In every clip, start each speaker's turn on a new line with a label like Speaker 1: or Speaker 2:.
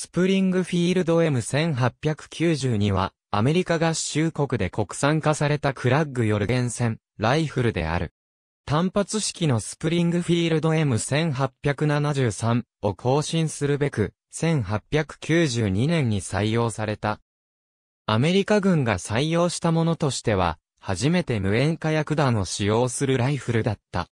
Speaker 1: スプリングフィールド M1892 は、アメリカ合衆国で国産化されたクラッグヨルゲンセン、ライフルである。単発式のスプリングフィールド M1873 を更新するべく、1892年に採用された。アメリカ軍が採用したものとしては、初めて無煙火薬弾を使用するライフルだった。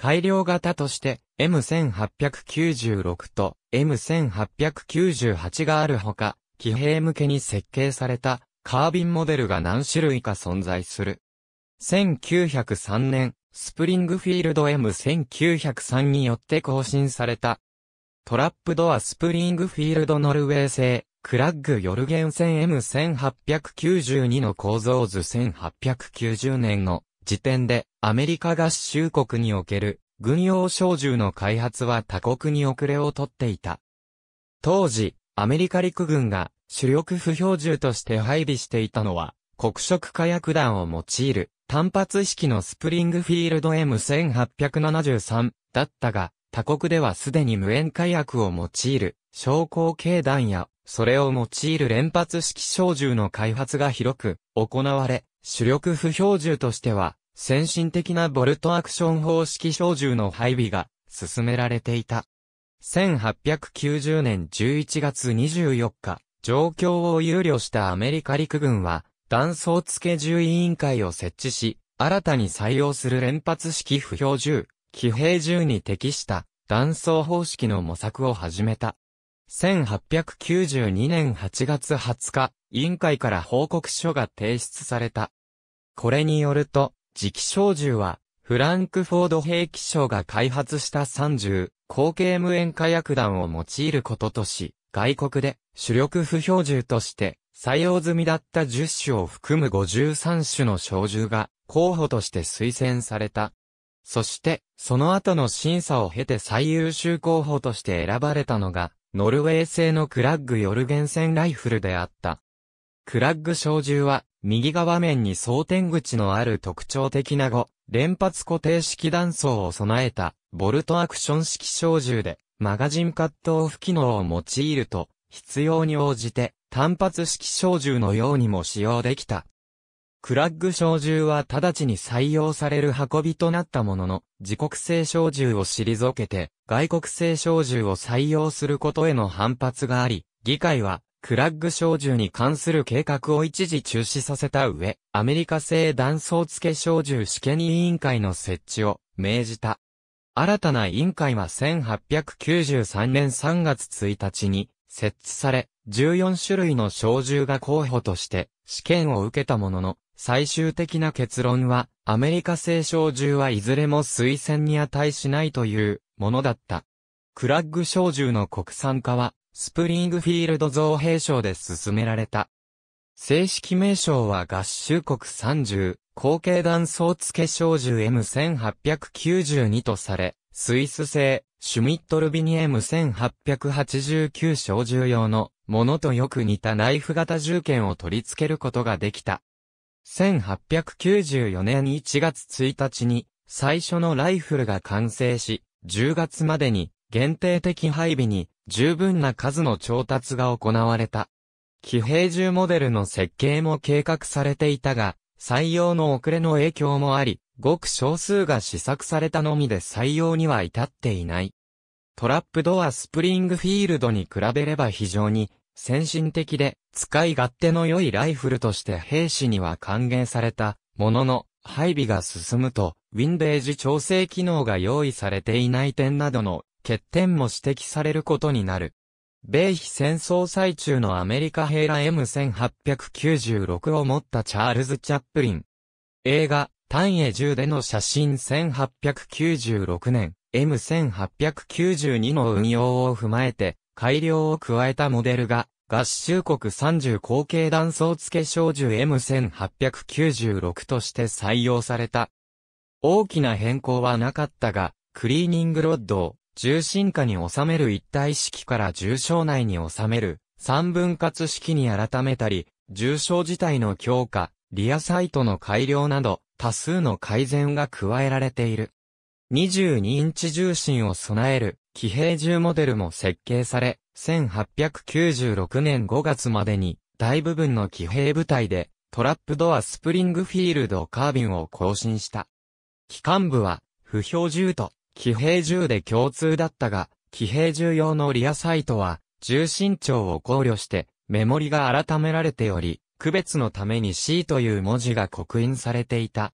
Speaker 1: 改良型として M1896 と M1898 があるほか、騎兵向けに設計されたカービンモデルが何種類か存在する。1903年、スプリングフィールド M1903 によって更新された。トラップドアスプリングフィールドノルウェー製、クラッグヨルゲンセ M1892 の構造図1890年の時点で、アメリカ合衆国における軍用小銃の開発は他国に遅れをとっていた。当時、アメリカ陸軍が主力不標銃として配備していたのは、黒色火薬弾を用いる単発式のスプリングフィールド M1873 だったが、他国ではすでに無煙火薬を用いる昇降軽弾や、それを用いる連発式小銃の開発が広く行われ、主力不標銃としては先進的なボルトアクション方式小銃の配備が進められていた。1890年11月24日、状況を憂慮したアメリカ陸軍は、弾倉付け銃委員会を設置し、新たに採用する連発式不評銃、騎兵銃に適した弾倉方式の模索を始めた。1892年8月20日、委員会から報告書が提出された。これによると、磁気小銃は、フランクフォード兵器省が開発した30、後継無煙火薬弾を用いることとし、外国で主力不標銃として採用済みだった10種を含む53種の小銃が候補として推薦された。そして、その後の審査を経て最優秀候補として選ばれたのが、ノルウェー製のクラッグ・ヨルゲンセンライフルであった。クラッグ小銃は、右側面に装填口のある特徴的な語、連発固定式断層を備えた、ボルトアクション式小銃で、マガジンカットオフ機能を用いると、必要に応じて、単発式小銃のようにも使用できた。クラッグ小銃は直ちに採用される運びとなったものの、自国製小銃を退けて、外国製小銃を採用することへの反発があり、議会は、クラッグ小銃に関する計画を一時中止させた上、アメリカ製弾倉付け小銃試験委員会の設置を命じた。新たな委員会は1893年3月1日に設置され、14種類の小銃が候補として試験を受けたものの、最終的な結論は、アメリカ製小銃はいずれも推薦に値しないというものだった。クラッグ小銃の国産化は、スプリングフィールド造幣省で進められた。正式名称は合衆国30、後継弾装付小銃 M1892 とされ、スイス製、シュミットルビニ M1889 小銃用のものとよく似たナイフ型銃剣を取り付けることができた。1894年1月1日に最初のライフルが完成し、10月までに限定的配備に十分な数の調達が行われた。騎兵銃モデルの設計も計画されていたが、採用の遅れの影響もあり、ごく少数が試作されたのみで採用には至っていない。トラップドアスプリングフィールドに比べれば非常に先進的で使い勝手の良いライフルとして兵士には歓迎されたものの配備が進むとウィンデージ調整機能が用意されていない点などの欠点も指摘されることになる。米非戦争最中のアメリカ兵ら M1896 を持ったチャールズ・チャップリン。映画、単位銃での写真1896年、M1892 の運用を踏まえて、改良を加えたモデルが、合衆国30後継断層付け小銃 M1896 として採用された。大きな変更はなかったが、クリーニングロッドを重心下に収める一体式から重症内に収める三分割式に改めたり、重症自体の強化、リアサイトの改良など、多数の改善が加えられている。22インチ重心を備える、騎兵銃モデルも設計され、1896年5月までに、大部分の騎兵部隊で、トラップドアスプリングフィールドカービンを更新した。機関部は、不評銃と騎兵銃で共通だったが、騎兵銃用のリアサイトは、重心長を考慮して、メモリが改められており、区別のために C という文字が刻印されていた。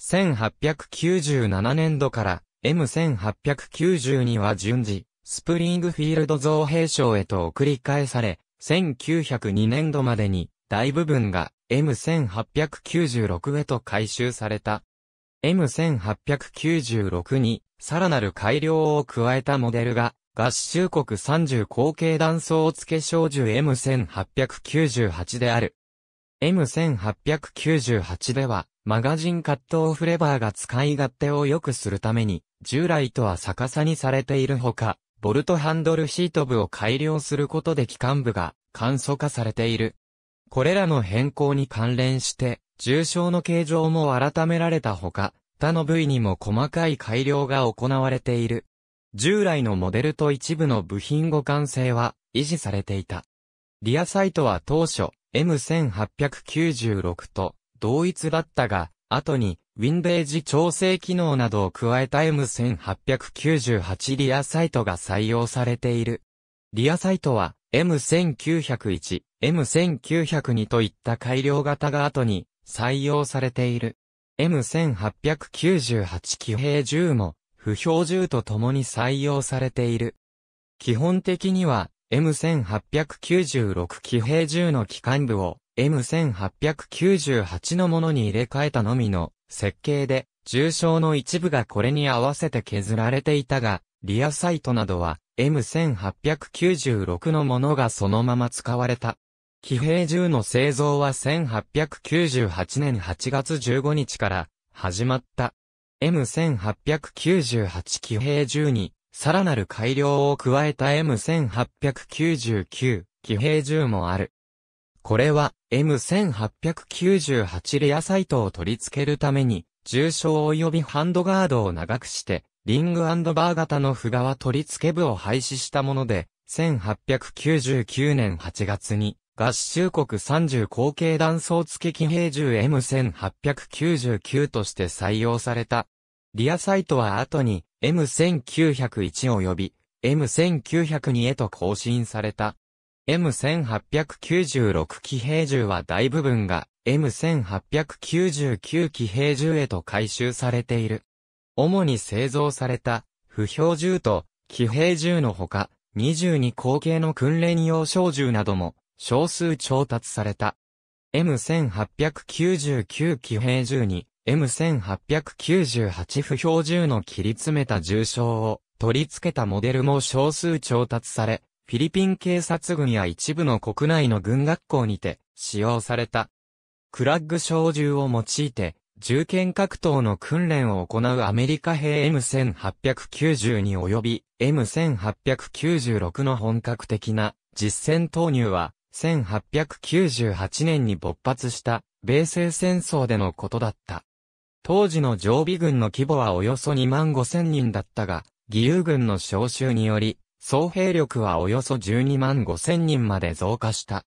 Speaker 1: 1897年度から M1892 は順次、スプリングフィールド造兵省へと送り返され、1902年度までに大部分が M1896 へと回収された。M1896 に、さらなる改良を加えたモデルが、合衆国30口径断層付小銃 M1898 である。M1898 では、マガジンカットオフレバーが使い勝手を良くするために、従来とは逆さにされているほか、ボルトハンドルシート部を改良することで機関部が簡素化されている。これらの変更に関連して、重症の形状も改められたほか、他の部位にも細かい改良が行われている。従来のモデルと一部の部品互換性は維持されていた。リアサイトは当初 M1896 と同一だったが、後にウィンデージ調整機能などを加えた M1898 リアサイトが採用されている。リアサイトは M1901、M1902 といった改良型が後に採用されている。M1898 騎兵銃も、不標銃と共に採用されている。基本的には、M1896 騎兵銃の機関部を M1898 のものに入れ替えたのみの設計で、重傷の一部がこれに合わせて削られていたが、リアサイトなどは M1896 のものがそのまま使われた。騎兵銃の製造は1898年8月15日から始まった。M1898 騎兵銃に、さらなる改良を加えた M1899 騎兵銃もある。これは M1898 レアサイトを取り付けるために、重傷及びハンドガードを長くして、リングバー型の札側取り付け部を廃止したもので、1899年8月に合衆国30口径弾層付騎兵銃 M1899 として採用された。リアサイトは後に M1901 及び M1902 へと更新された。M1896 騎兵銃は大部分が M1899 騎兵銃へと回収されている。主に製造された不標銃と騎兵銃のほか、22口径の訓練用小銃なども少数調達された。M1899 騎兵銃に、M1898 不標銃の切り詰めた重傷を取り付けたモデルも少数調達され、フィリピン警察軍や一部の国内の軍学校にて使用された。クラッグ小銃を用いて、銃剣格闘の訓練を行うアメリカ兵 m 1 8 9 2に及び M1896 の本格的な実戦投入は1898年に勃発した米西戦争でのことだった。当時の常備軍の規模はおよそ2万5千人だったが、義勇軍の召集により、総兵力はおよそ12万5千人まで増加した。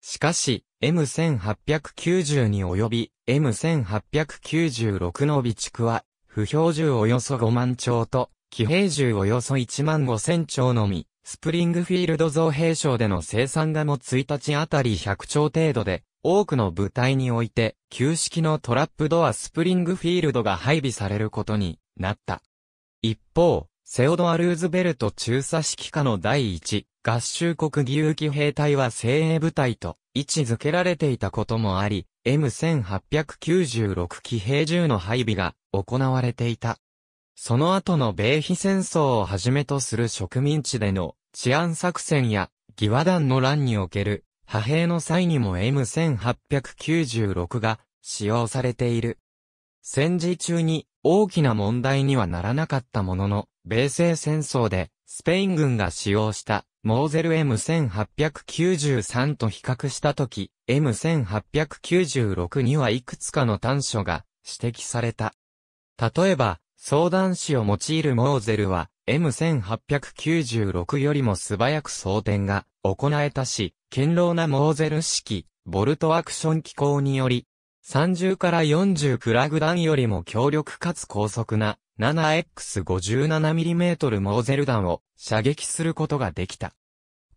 Speaker 1: しかし、M1890 に及び、M1896 の備蓄は、不標銃およそ5万丁と、騎兵銃およそ1万5千丁のみ、スプリングフィールド造兵廠での生産がも1日あたり100兆程度で、多くの部隊において、旧式のトラップドアスプリングフィールドが配備されることになった。一方、セオドア・ルーズベルト中佐指揮下の第一、合衆国義勇機兵隊は精鋭部隊と位置づけられていたこともあり、M1896 機兵銃の配備が行われていた。その後の米非戦争をはじめとする植民地での治安作戦や、義和団の乱における、派兵の際にも M1896 が使用されている。戦時中に大きな問題にはならなかったものの、米西戦争でスペイン軍が使用したモーゼル M1893 と比較したとき、M1896 にはいくつかの短所が指摘された。例えば、相談士を用いるモーゼルは、M1896 よりも素早く装填が行えたし、堅牢なモーゼル式、ボルトアクション機構により、30から40クラグ弾よりも強力かつ高速な 7X57mm モーゼル弾を射撃することができた。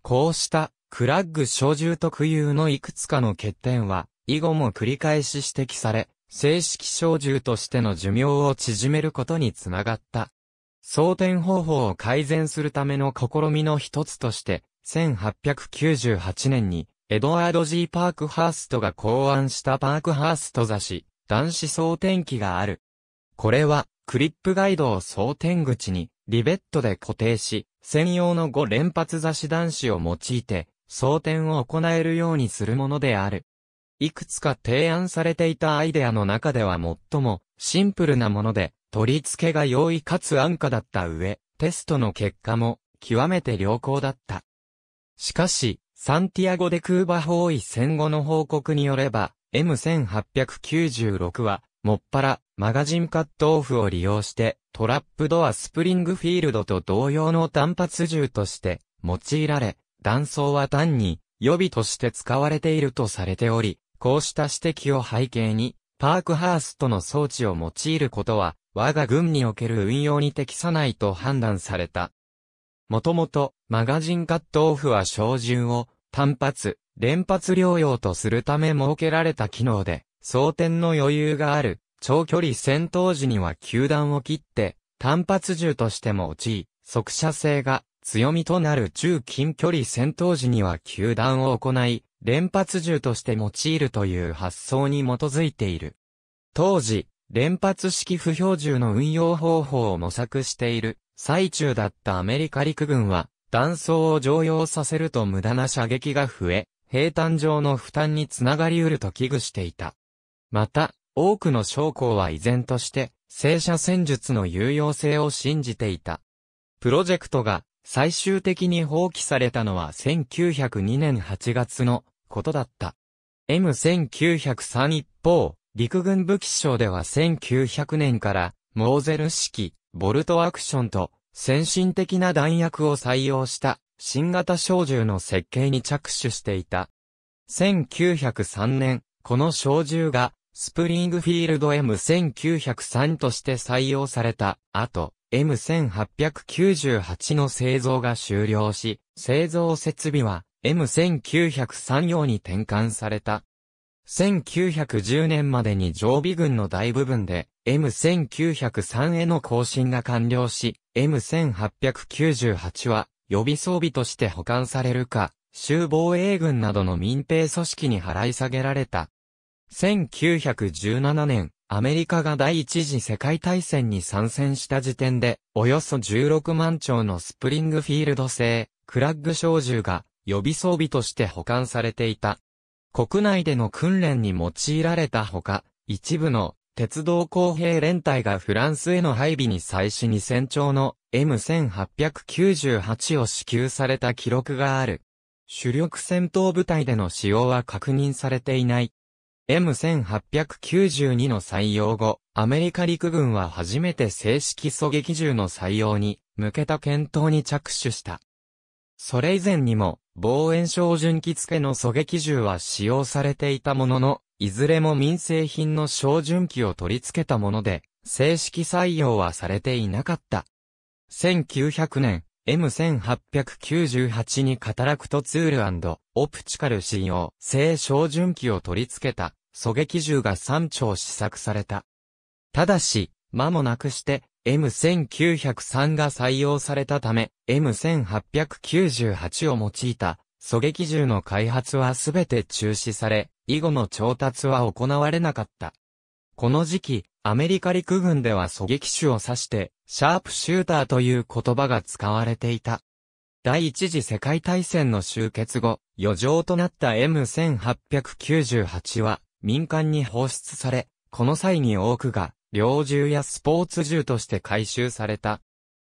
Speaker 1: こうしたクラッグ小銃特有のいくつかの欠点は、以後も繰り返し指摘され、正式小銃としての寿命を縮めることにつながった。装填方法を改善するための試みの一つとして、1898年に、エドワード・ G・ パークハーストが考案したパークハースト雑誌、男子装填機がある。これは、クリップガイドを装填口に、リベットで固定し、専用の5連発雑誌男子を用いて、装填を行えるようにするものである。いくつか提案されていたアイデアの中では最もシンプルなもので、取り付けが容易かつ安価だった上、テストの結果も極めて良好だった。しかし、サンティアゴ・デ・クーバ包囲戦後の報告によれば、M1896 は、もっぱら、マガジンカットオフを利用して、トラップドアスプリングフィールドと同様の単発銃として、用いられ、弾倉は単に、予備として使われているとされており、こうした指摘を背景に、パークハーストの装置を用いることは、我が軍における運用に適さないと判断された。もともと、マガジンカットオフは照準を、単発、連発療養とするため設けられた機能で、装填の余裕がある、長距離戦闘時には球弾を切って、単発銃としても用い、速射性が強みとなる中近距離戦闘時には球弾を行い、連発銃として用いるという発想に基づいている。当時、連発式不標銃の運用方法を模索している最中だったアメリカ陸軍は、弾倉を常用させると無駄な射撃が増え、兵坦上の負担につながり得ると危惧していた。また、多くの将校は依然として、正射戦術の有用性を信じていた。プロジェクトが最終的に放棄されたのは1902年8月のことだった。M1903 一方、陸軍武器省では1900年から、モーゼル式、ボルトアクションと、先進的な弾薬を採用した、新型小銃の設計に着手していた。1903年、この小銃が、スプリングフィールド M1903 として採用された後、M1898 の製造が終了し、製造設備は M1903 用に転換された。1910年までに常備軍の大部分で M1903 への更新が完了し、M1898 は予備装備として保管されるか、州防衛軍などの民兵組織に払い下げられた。1917年、アメリカが第一次世界大戦に参戦した時点で、およそ16万丁のスプリングフィールド製、クラッグ小銃が予備装備として保管されていた。国内での訓練に用いられたほか、一部の鉄道工兵連隊がフランスへの配備に際し2000丁の M1898 を支給された記録がある。主力戦闘部隊での使用は確認されていない。M1892 の採用後、アメリカ陸軍は初めて正式狙撃銃の採用に向けた検討に着手した。それ以前にも、望遠症純付けの狙撃銃は使用されていたものの、いずれも民生品の照準器を取り付けたもので、正式採用はされていなかった。1900年、M1898 にカタラクトツールオプチカル信用、正照準器を取り付けた、狙撃銃が3丁試作された。ただし、間もなくして、M1903 が採用されたため、M1898 を用いた、狙撃銃の開発はすべて中止され、以後の調達は行われなかった。この時期、アメリカ陸軍では狙撃手を指して、シャープシューターという言葉が使われていた。第一次世界大戦の終結後、余剰となった M1898 は民間に放出され、この際に多くが猟銃やスポーツ銃として回収された。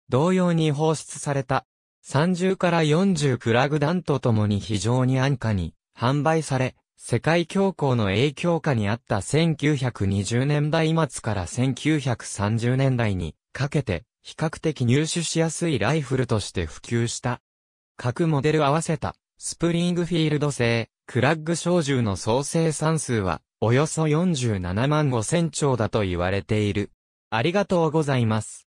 Speaker 1: 同様に放出された30から40クラグ弾とともに非常に安価に販売され、世界恐慌の影響下にあった1920年代末から1930年代にかけて比較的入手しやすいライフルとして普及した。各モデル合わせたスプリングフィールド製クラッグ小銃の総生産数はおよそ47万5千兆だと言われている。ありがとうございます。